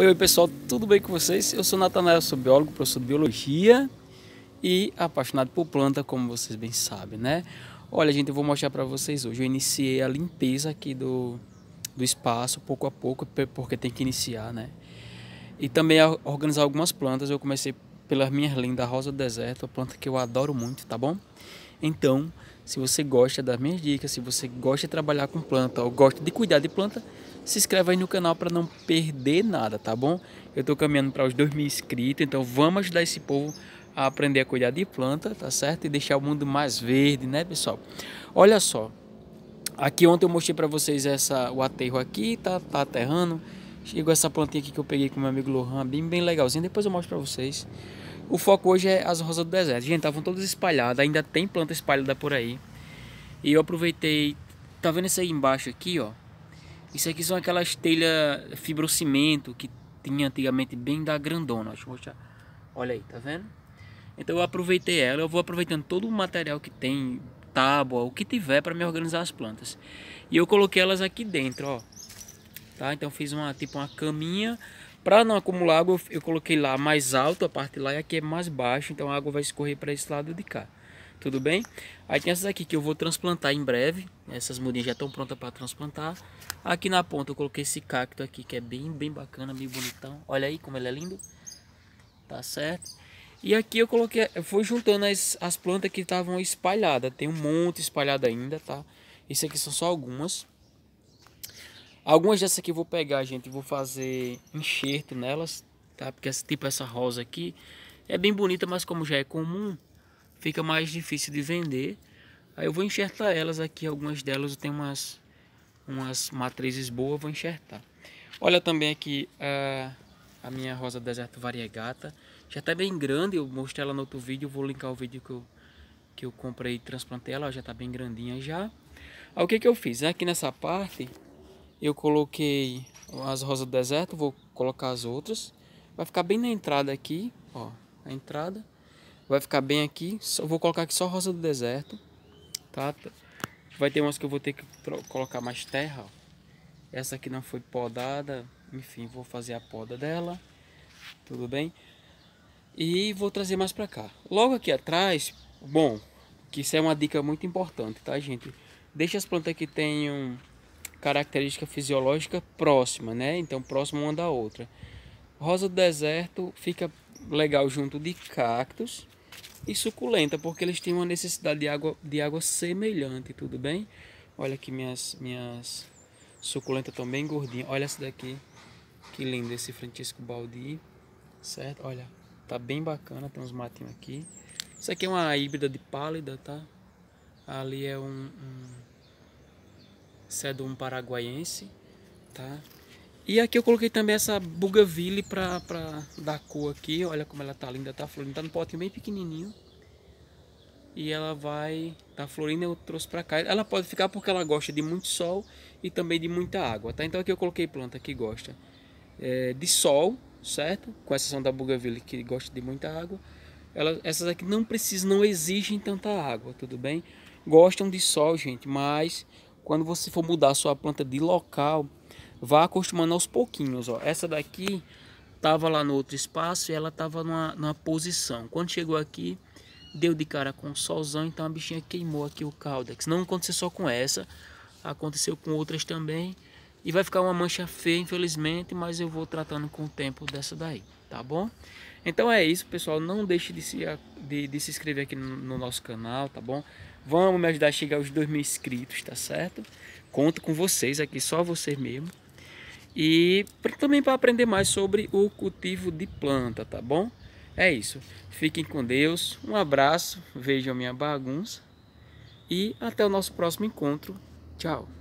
Oi, oi pessoal, tudo bem com vocês? Eu sou Natanael, sou biólogo, professor de biologia e apaixonado por planta, como vocês bem sabem, né? Olha, gente, eu vou mostrar para vocês hoje. Eu iniciei a limpeza aqui do, do espaço, pouco a pouco, porque tem que iniciar, né? E também organizar algumas plantas. Eu comecei pelas minhas lindas rosa do deserto, a planta que eu adoro muito, tá bom? Então, se você gosta das minhas dicas, se você gosta de trabalhar com planta ou gosta de cuidar de planta, se inscreve aí no canal para não perder nada, tá bom? Eu estou caminhando para os 2 mil inscritos, então vamos ajudar esse povo a aprender a cuidar de planta, tá certo? E deixar o mundo mais verde, né, pessoal? Olha só, aqui ontem eu mostrei para vocês essa, o aterro aqui, tá, tá aterrando. Chegou essa plantinha aqui que eu peguei com meu amigo Lohan, bem, bem legalzinho, depois eu mostro para vocês. O foco hoje é as rosas do deserto. Gente, estavam tá todas espalhadas, ainda tem planta espalhada por aí. E eu aproveitei, tá vendo isso aí embaixo aqui, ó? Isso aqui são aquelas telhas fibrocimento que tinha antigamente bem da grandona. Olha aí, tá vendo? Então eu aproveitei ela, eu vou aproveitando todo o material que tem, tábua, o que tiver para me organizar as plantas. E eu coloquei elas aqui dentro, ó. Tá? Então fiz uma tipo uma caminha para não acumular água, eu coloquei lá mais alto a parte lá e aqui é mais baixo, então a água vai escorrer para esse lado de cá tudo bem? Aí tem essas aqui que eu vou transplantar em breve, essas mudinhas já estão prontas para transplantar. Aqui na ponta eu coloquei esse cacto aqui que é bem, bem bacana, bem bonitão. Olha aí como ele é lindo, tá certo? E aqui eu coloquei, eu fui juntando as, as plantas que estavam espalhadas, tem um monte espalhado ainda, tá? Isso aqui são só algumas. Algumas dessas aqui eu vou pegar, gente, vou fazer enxerto nelas, tá? Porque tipo essa rosa aqui é bem bonita, mas como já é comum, fica mais difícil de vender. Aí eu vou enxertar elas aqui, algumas delas eu tenho umas, umas matrizes boas, vou enxertar. Olha também aqui a, a minha rosa deserto variegata, já está bem grande, eu mostrei ela no outro vídeo, vou linkar o vídeo que eu, que eu comprei e transplantei ela, já está bem grandinha já. Aí o que que eu fiz? Aqui nessa parte eu coloquei as rosas do deserto, vou colocar as outras. Vai ficar bem na entrada aqui, ó, a entrada. Vai ficar bem aqui. Só, vou colocar aqui só rosa do deserto. Tá? Vai ter umas que eu vou ter que colocar mais terra. Ó. Essa aqui não foi podada. Enfim, vou fazer a poda dela. Tudo bem? E vou trazer mais pra cá. Logo aqui atrás, bom, que isso é uma dica muito importante, tá, gente? Deixa as plantas que tenham característica fisiológica próxima, né? Então, próxima uma da outra. Rosa do deserto fica legal junto de cactos, e suculenta, porque eles têm uma necessidade de água, de água semelhante, tudo bem? Olha aqui minhas, minhas suculentas estão bem gordinhas. Olha essa daqui, que lindo esse Francisco Baldi, certo? Olha, tá bem bacana, tem uns matinhos aqui. Isso aqui é uma híbrida de pálida, tá? Ali é um, um cedro é um paraguaiense, tá? E aqui eu coloquei também essa bugaville pra, pra dar cor aqui. Olha como ela tá linda, tá florindo. Tá no potinho bem pequenininho. E ela vai... Tá florindo, eu trouxe pra cá. Ela pode ficar porque ela gosta de muito sol e também de muita água, tá? Então aqui eu coloquei planta que gosta é, de sol, certo? Com exceção da bugaville que gosta de muita água. Ela, essas aqui não precisam, não exigem tanta água, tudo bem? Gostam de sol, gente, mas quando você for mudar sua planta de local vá acostumando aos pouquinhos, ó. Essa daqui tava lá no outro espaço e ela tava numa, numa posição. Quando chegou aqui, deu de cara com o solzão, então a bichinha queimou aqui o caldex. Não aconteceu só com essa, aconteceu com outras também. E vai ficar uma mancha feia, infelizmente, mas eu vou tratando com o tempo dessa daí, tá bom? Então é isso, pessoal. Não deixe de se, de, de se inscrever aqui no, no nosso canal, tá bom? Vamos me ajudar a chegar aos 2 mil inscritos, tá certo? Conto com vocês aqui, só vocês mesmo e também para aprender mais sobre o cultivo de planta, tá bom? É isso. Fiquem com Deus, um abraço, vejam minha bagunça e até o nosso próximo encontro. Tchau!